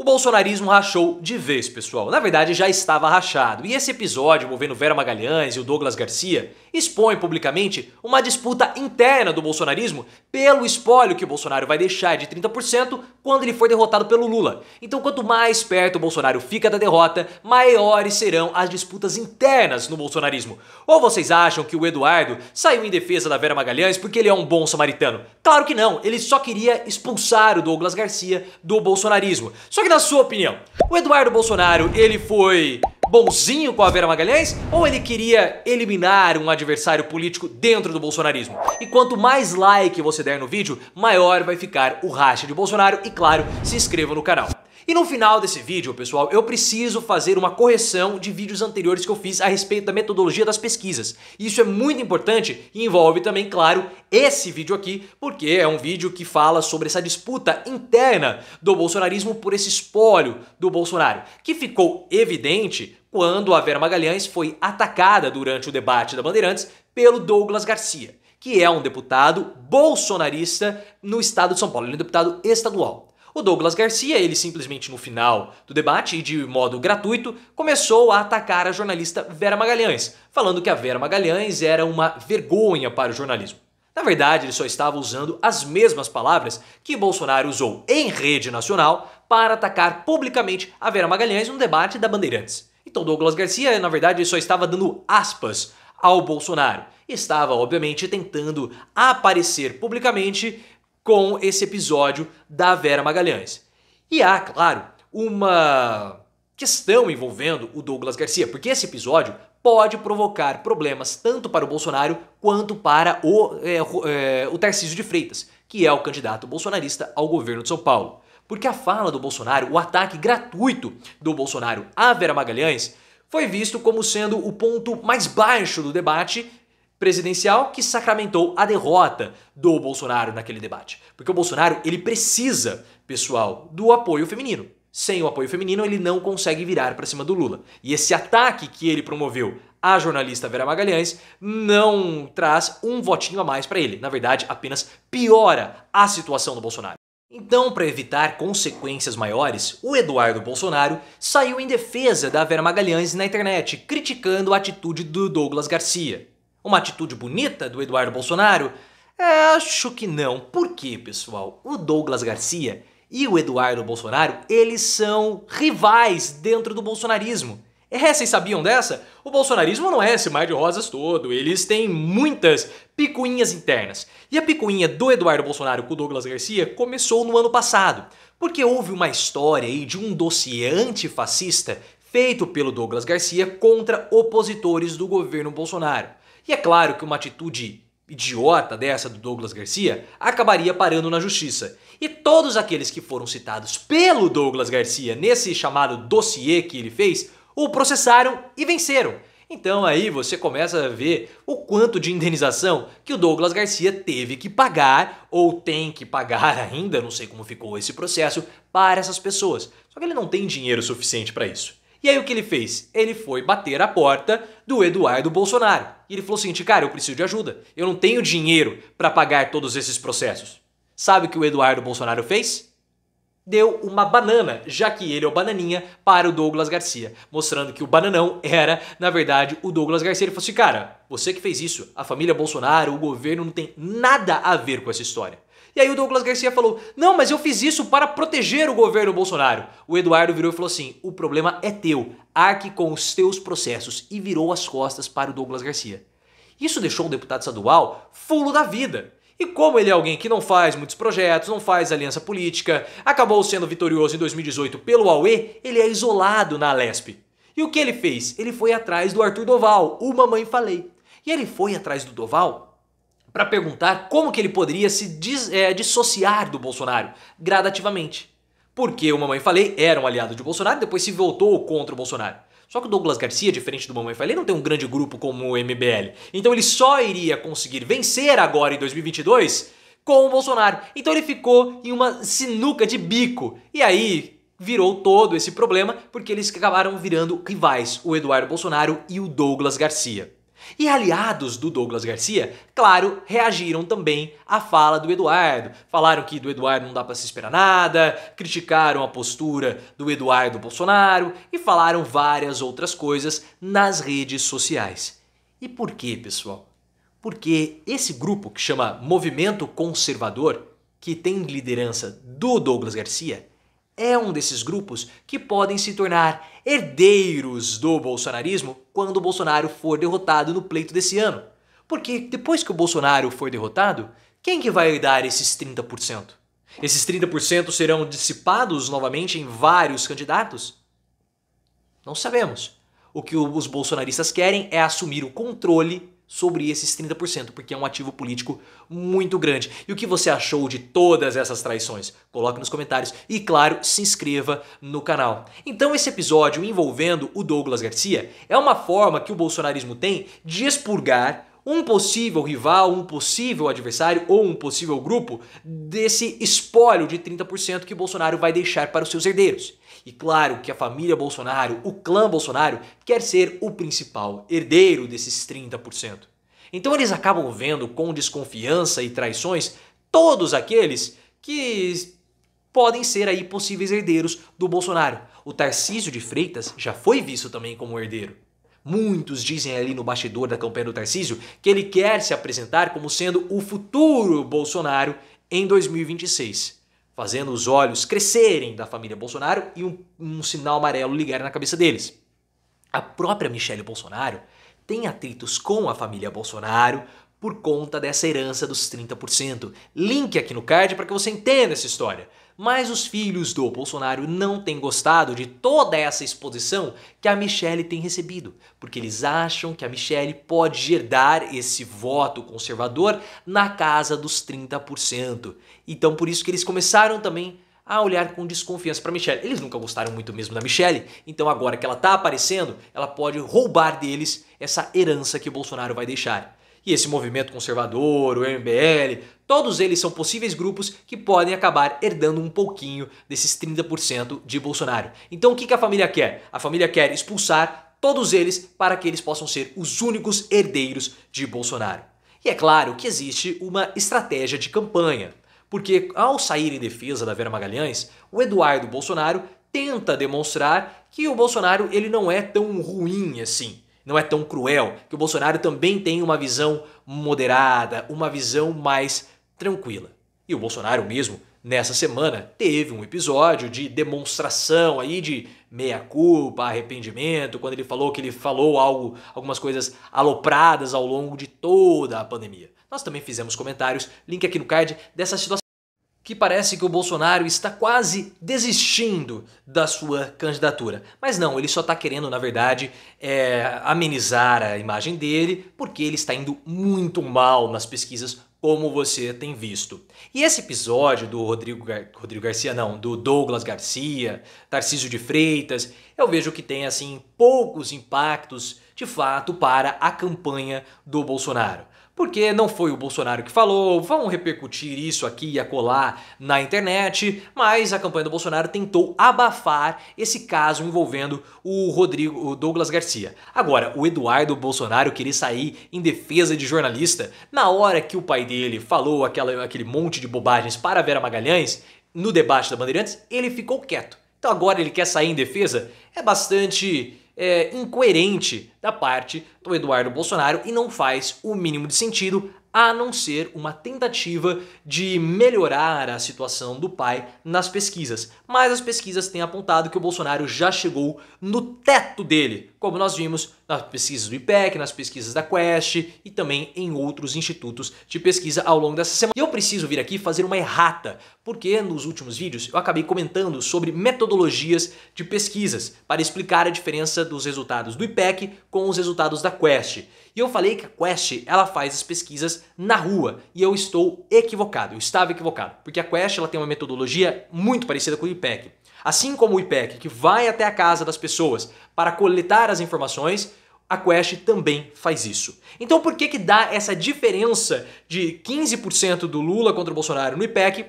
O bolsonarismo rachou de vez, pessoal. Na verdade, já estava rachado. E esse episódio envolvendo Vera Magalhães e o Douglas Garcia expõe publicamente uma disputa interna do bolsonarismo pelo espólio que o Bolsonaro vai deixar de 30% quando ele for derrotado pelo Lula. Então, quanto mais perto o Bolsonaro fica da derrota, maiores serão as disputas internas no bolsonarismo. Ou vocês acham que o Eduardo saiu em defesa da Vera Magalhães porque ele é um bom samaritano? Claro que não, ele só queria expulsar o Douglas Garcia do bolsonarismo. Só que na sua opinião, o Eduardo Bolsonaro, ele foi bonzinho com a Vera Magalhães ou ele queria eliminar um adversário político dentro do bolsonarismo? E quanto mais like você der no vídeo, maior vai ficar o racha de Bolsonaro e claro, se inscreva no canal. E no final desse vídeo, pessoal, eu preciso fazer uma correção de vídeos anteriores que eu fiz a respeito da metodologia das pesquisas. Isso é muito importante e envolve também, claro, esse vídeo aqui, porque é um vídeo que fala sobre essa disputa interna do bolsonarismo por esse espólio do Bolsonaro, que ficou evidente quando a Vera Magalhães foi atacada durante o debate da Bandeirantes pelo Douglas Garcia, que é um deputado bolsonarista no estado de São Paulo, ele é um deputado estadual. O Douglas Garcia, ele simplesmente no final do debate e de modo gratuito, começou a atacar a jornalista Vera Magalhães, falando que a Vera Magalhães era uma vergonha para o jornalismo. Na verdade, ele só estava usando as mesmas palavras que Bolsonaro usou em rede nacional para atacar publicamente a Vera Magalhães no debate da Bandeirantes. Então Douglas Garcia, na verdade, ele só estava dando aspas ao Bolsonaro. Estava, obviamente, tentando aparecer publicamente com esse episódio da Vera Magalhães. E há, claro, uma questão envolvendo o Douglas Garcia, porque esse episódio pode provocar problemas tanto para o Bolsonaro quanto para o, é, é, o Tarcísio de Freitas, que é o candidato bolsonarista ao governo de São Paulo. Porque a fala do Bolsonaro, o ataque gratuito do Bolsonaro à Vera Magalhães, foi visto como sendo o ponto mais baixo do debate presidencial que sacramentou a derrota do Bolsonaro naquele debate. Porque o Bolsonaro, ele precisa, pessoal, do apoio feminino. Sem o apoio feminino, ele não consegue virar para cima do Lula. E esse ataque que ele promoveu à jornalista Vera Magalhães não traz um votinho a mais para ele. Na verdade, apenas piora a situação do Bolsonaro. Então, para evitar consequências maiores, o Eduardo Bolsonaro saiu em defesa da Vera Magalhães na internet, criticando a atitude do Douglas Garcia. Uma atitude bonita do Eduardo Bolsonaro? É, acho que não. Por quê, pessoal? O Douglas Garcia e o Eduardo Bolsonaro, eles são rivais dentro do bolsonarismo. É, vocês sabiam dessa? O bolsonarismo não é esse mar de rosas todo, eles têm muitas picuinhas internas. E a picuinha do Eduardo Bolsonaro com o Douglas Garcia começou no ano passado, porque houve uma história aí de um dossiê antifascista feito pelo Douglas Garcia contra opositores do governo Bolsonaro. E é claro que uma atitude idiota dessa do Douglas Garcia acabaria parando na justiça. E todos aqueles que foram citados pelo Douglas Garcia nesse chamado dossiê que ele fez, o processaram e venceram. Então aí você começa a ver o quanto de indenização que o Douglas Garcia teve que pagar ou tem que pagar ainda, não sei como ficou esse processo, para essas pessoas. Só que ele não tem dinheiro suficiente para isso. E aí o que ele fez? Ele foi bater a porta do Eduardo Bolsonaro. E ele falou o seguinte, cara, eu preciso de ajuda. Eu não tenho dinheiro para pagar todos esses processos. Sabe o que o Eduardo Bolsonaro fez? Deu uma banana, já que ele é o bananinha, para o Douglas Garcia, mostrando que o bananão era, na verdade, o Douglas Garcia. Ele falou assim, cara, você que fez isso, a família Bolsonaro, o governo não tem nada a ver com essa história. E aí o Douglas Garcia falou: Não, mas eu fiz isso para proteger o governo Bolsonaro. O Eduardo virou e falou assim: O problema é teu, arque com os teus processos. E virou as costas para o Douglas Garcia. Isso deixou o deputado estadual fulo da vida. E como ele é alguém que não faz muitos projetos, não faz aliança política, acabou sendo vitorioso em 2018 pelo AUE, ele é isolado na Alesp. E o que ele fez? Ele foi atrás do Arthur Doval, o Mamãe Falei. E ele foi atrás do Doval para perguntar como que ele poderia se dis, é, dissociar do Bolsonaro gradativamente. Porque o Mamãe Falei era um aliado de Bolsonaro, depois se voltou contra o Bolsonaro. Só que o Douglas Garcia, diferente do Mamãe Falei, não tem um grande grupo como o MBL. Então ele só iria conseguir vencer agora em 2022 com o Bolsonaro. Então ele ficou em uma sinuca de bico. E aí virou todo esse problema porque eles acabaram virando rivais, o Eduardo Bolsonaro e o Douglas Garcia. E aliados do Douglas Garcia, claro, reagiram também à fala do Eduardo. Falaram que do Eduardo não dá para se esperar nada, criticaram a postura do Eduardo Bolsonaro e falaram várias outras coisas nas redes sociais. E por quê, pessoal? Porque esse grupo que chama Movimento Conservador, que tem liderança do Douglas Garcia, é um desses grupos que podem se tornar herdeiros do bolsonarismo quando o Bolsonaro for derrotado no pleito desse ano. Porque depois que o Bolsonaro for derrotado, quem que vai herdar esses 30%? Esses 30% serão dissipados novamente em vários candidatos? Não sabemos. O que os bolsonaristas querem é assumir o controle sobre esses 30%, porque é um ativo político muito grande. E o que você achou de todas essas traições? Coloque nos comentários e, claro, se inscreva no canal. Então, esse episódio envolvendo o Douglas Garcia é uma forma que o bolsonarismo tem de expurgar um possível rival, um possível adversário ou um possível grupo desse espólio de 30% que Bolsonaro vai deixar para os seus herdeiros. E claro que a família Bolsonaro, o clã Bolsonaro, quer ser o principal herdeiro desses 30%. Então eles acabam vendo com desconfiança e traições todos aqueles que podem ser aí possíveis herdeiros do Bolsonaro. O Tarcísio de Freitas já foi visto também como herdeiro. Muitos dizem ali no bastidor da campanha do Tarcísio que ele quer se apresentar como sendo o futuro Bolsonaro em 2026, fazendo os olhos crescerem da família Bolsonaro e um, um sinal amarelo ligar na cabeça deles. A própria Michelle Bolsonaro tem atritos com a família Bolsonaro por conta dessa herança dos 30%. Link aqui no card para que você entenda essa história. Mas os filhos do Bolsonaro não têm gostado de toda essa exposição que a Michelle tem recebido, porque eles acham que a Michelle pode herdar esse voto conservador na casa dos 30%. Então por isso que eles começaram também a olhar com desconfiança para Michelle. Eles nunca gostaram muito mesmo da Michelle, então agora que ela está aparecendo, ela pode roubar deles essa herança que o Bolsonaro vai deixar. E esse movimento conservador, o MBL, todos eles são possíveis grupos que podem acabar herdando um pouquinho desses 30% de Bolsonaro. Então o que a família quer? A família quer expulsar todos eles para que eles possam ser os únicos herdeiros de Bolsonaro. E é claro que existe uma estratégia de campanha, porque ao sair em defesa da Vera Magalhães, o Eduardo Bolsonaro tenta demonstrar que o Bolsonaro ele não é tão ruim assim não é tão cruel, que o Bolsonaro também tem uma visão moderada, uma visão mais tranquila. E o Bolsonaro mesmo, nessa semana, teve um episódio de demonstração aí de meia-culpa, arrependimento, quando ele falou que ele falou algo, algumas coisas alopradas ao longo de toda a pandemia. Nós também fizemos comentários, link aqui no card, dessa situação que parece que o Bolsonaro está quase desistindo da sua candidatura. Mas não, ele só está querendo, na verdade, é, amenizar a imagem dele, porque ele está indo muito mal nas pesquisas, como você tem visto. E esse episódio do Rodrigo, Gar Rodrigo Garcia, não, do Douglas Garcia, Tarcísio de Freitas, eu vejo que tem, assim, poucos impactos, de fato, para a campanha do Bolsonaro porque não foi o Bolsonaro que falou, vão repercutir isso aqui e acolá na internet, mas a campanha do Bolsonaro tentou abafar esse caso envolvendo o Rodrigo o Douglas Garcia. Agora, o Eduardo Bolsonaro querer sair em defesa de jornalista na hora que o pai dele falou aquela, aquele monte de bobagens para Vera Magalhães no debate da Bandeirantes, ele ficou quieto. Então agora ele quer sair em defesa? É bastante é, incoerente da parte do Eduardo Bolsonaro e não faz o mínimo de sentido a não ser uma tentativa de melhorar a situação do pai nas pesquisas. Mas as pesquisas têm apontado que o Bolsonaro já chegou no teto dele, como nós vimos nas pesquisas do IPEC, nas pesquisas da Quest e também em outros institutos de pesquisa ao longo dessa semana. E eu preciso vir aqui fazer uma errata, porque nos últimos vídeos eu acabei comentando sobre metodologias de pesquisas para explicar a diferença dos resultados do IPEC com os resultados da Quest. E eu falei que a Quest ela faz as pesquisas na rua e eu estou equivocado, eu estava equivocado, porque a Quest ela tem uma metodologia muito parecida com o IPEC. Assim como o IPEC, que vai até a casa das pessoas para coletar as informações, a Quest também faz isso. Então por que, que dá essa diferença de 15% do Lula contra o Bolsonaro no IPEC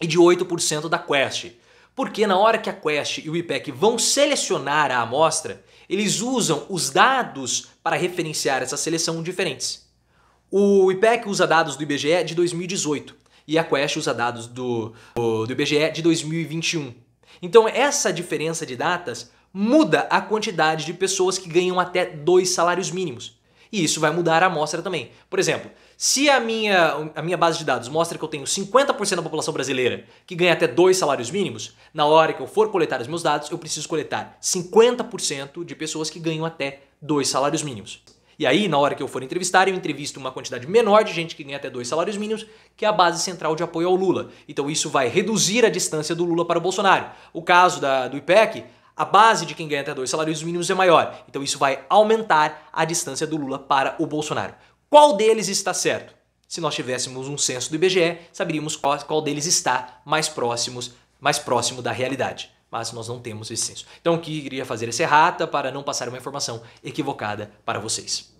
e de 8% da Quest? Porque na hora que a Quest e o IPEC vão selecionar a amostra, eles usam os dados para referenciar essa seleção diferentes. O IPEC usa dados do IBGE de 2018 e a Quest usa dados do, do IBGE de 2021. Então essa diferença de datas muda a quantidade de pessoas que ganham até dois salários mínimos. E isso vai mudar a amostra também. Por exemplo, se a minha, a minha base de dados mostra que eu tenho 50% da população brasileira que ganha até dois salários mínimos, na hora que eu for coletar os meus dados, eu preciso coletar 50% de pessoas que ganham até dois salários mínimos. E aí, na hora que eu for entrevistar, eu entrevisto uma quantidade menor de gente que ganha até dois salários mínimos, que é a base central de apoio ao Lula. Então isso vai reduzir a distância do Lula para o Bolsonaro. O caso da, do IPEC, a base de quem ganha até dois salários mínimos é maior. Então isso vai aumentar a distância do Lula para o Bolsonaro. Qual deles está certo? Se nós tivéssemos um censo do IBGE, saberíamos qual, qual deles está mais, próximos, mais próximo da realidade. Mas nós não temos esse censo. Então, eu queria fazer essa é errata para não passar uma informação equivocada para vocês.